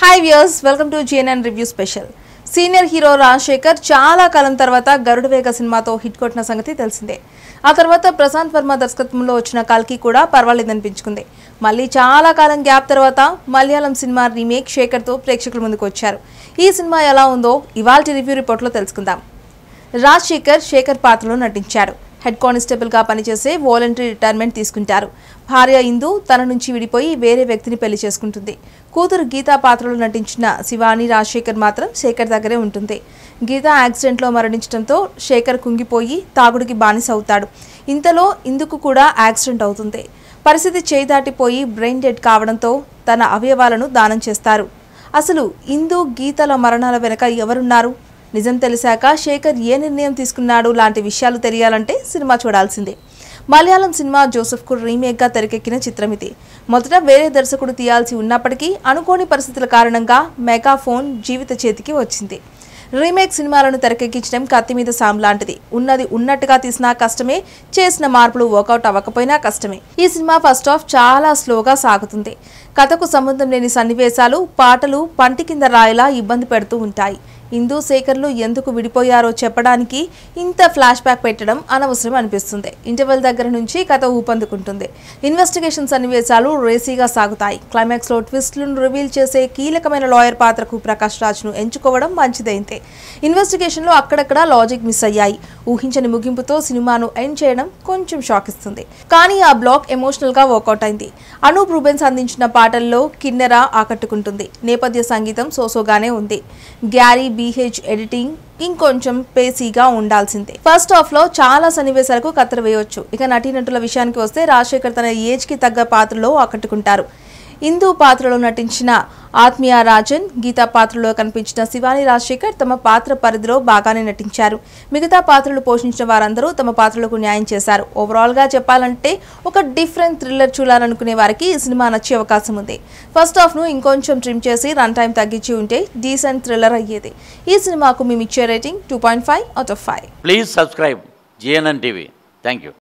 hi viewers welcome to GNN review special senior hero Rajasekhar చాలా కాలం తర్వాత గరుడ వేగ సినిమాతో హిట్ కొట్టిన సంగతి తెలిసిందే ఆ తర్వాత ప్రశాంత్ వర్మ దర్శకత్వంలో వచ్చిన కాల్కి కూడా పర్వాలేదనిపించుకుంది మళ్ళీ చాలా కాలం గ్యాప్ తర్వాత మలయాళం సినిమా రీమేక్ శేఖర్తో ప్రేక్షకుల ముందుకు వచ్చారు ఈ సినిమా ఎలా ఉందో ఇవాల్టి రివ్యూ రిపోర్ట్లో తెలుసుకుందాం రాజశేఖర్ శేఖర్ పాత్రలో నటించారు హెడ్ కానిస్టేబుల్గా పనిచేసే వాలంటరీ రిటైర్మెంట్ తీసుకుంటారు భార్య ఇందు తన నుంచి విడిపోయి వేరే వ్యక్తిని పెళ్లి చేసుకుంటుంది కూతురు గీతా పాత్రలో నటించిన శివాని రాజశేఖర్ మాత్రం శేఖర్ దగ్గరే ఉంటుంది గీతా యాక్సిడెంట్లో మరణించడంతో శేఖర్ కుంగిపోయి తాగుడికి బానిస అవుతాడు ఇంతలో ఇందుకు కూడా యాక్సిడెంట్ అవుతుంది పరిస్థితి చేదాటిపోయి బ్రెయిన్ డెడ్ కావడంతో తన అవయవాలను దానం చేస్తారు అసలు ఇందు గీతల మరణాల వెనుక ఎవరున్నారు నిజం తెలిసాక శేఖర్ ఏ నిర్ణయం తీసుకున్నాడు లాంటి విషయాలు తెలియాలంటే సినిమా చూడాల్సిందే మలయాళం సినిమా జోసెఫ్కు రీమేక్గా తెరకెక్కిన చిత్రం ఇది మొదట వేరే దర్శకుడు తీయాల్సి ఉన్నప్పటికీ అనుకోని పరిస్థితుల కారణంగా మెగాఫోన్ జీవిత చేతికి వచ్చింది రీమేక్ సినిమాలను తెరకెక్కించడం కత్తి మీద సామ్ లాంటిది ఉన్నది ఉన్నట్టుగా తీసినా కష్టమే చేసిన మార్పులు వర్కౌట్ అవ్వకపోయినా కష్టమే ఈ సినిమా ఫస్ట్ ఆఫ్ చాలా స్లోగా సాగుతుంది కథకు సంబంధం లేని సన్నివేశాలు పాటలు పంటి కింద రాయలా ఇబ్బంది పెడుతూ ఉంటాయి హిందూ శేఖర్లు ఎందుకు విడిపోయారో చెప్పడానికి ఇంత ఫ్లాష్ బ్యాక్ పెట్టడం అనవసరం అనిపిస్తుంది ఇంటర్వెల్ దగ్గర నుంచి కథ ఊపందుకుంటుంది ఇన్వెస్టిగేషన్ సన్నివేశాలు రేసీగా సాగుతాయి క్లైమాక్స్లో ట్విస్ట్లను రివీల్ చేసే కీలకమైన లాయర్ పాత్రకు ప్రకాష్ రాజ్ను ఎంచుకోవడం మంచిదైతే ఇన్వెస్టిగేషన్లో అక్కడక్కడ లాజిక్ మిస్ అయ్యాయి ఊహించని ముగింపుతో సినిమాను ఎండ్ చేయడం కొంచెం షాక్ ఇస్తుంది కానీ ఆ బ్లాక్ ఎమోషనల్ గా వర్కౌట్ అయింది అనూప్ రూబెన్స్ అందించిన పాటల్లో కిన్నెర ఆకట్టుకుంటుంది నేపథ్య సంగీతం సోసోగానే ఉంది గ్యారీ బీహెచ్ ఎడిటింగ్ ఇంకొంచెం పేసీగా ఉండాల్సిందే ఫస్ట్ హాఫ్ లో చాలా సన్నివేశాలకు కత్తర వేయవచ్చు ఇక నటీనటుల విషయానికి వస్తే రాజశేఖర్ తన ఏజ్ కి తగ్గ పాత్రలో ఆకట్టుకుంటారు ఇందు పాత్రలో నటించిన ఆత్మీయ రాజన్ గీతా పాత్రలో కనిపించిన శివాని రాజశేఖర్ తమ పాత్ర పరిధిలో బాగానే నటించారు మిగతా పాత్రలు పోషించిన వారందరూ తమ పాత్రలకు న్యాయం చేశారు ఓవరాల్గా చెప్పాలంటే ఒక డిఫరెంట్ థ్రిల్లర్ చూడాలనుకునే వారికి ఈ సినిమా నచ్చే అవకాశం ఉంది ఫస్ట్ హాఫ్ను ఇంకొంచెం ట్రిమ్ చేసి రన్ టైం తగ్గించి ఉంటే డీసెంట్ థ్రిల్లర్ అయ్యేది ఈ సినిమాకు మేము ఇచ్చే rating two point five out of five please subscribe GNN TV thank you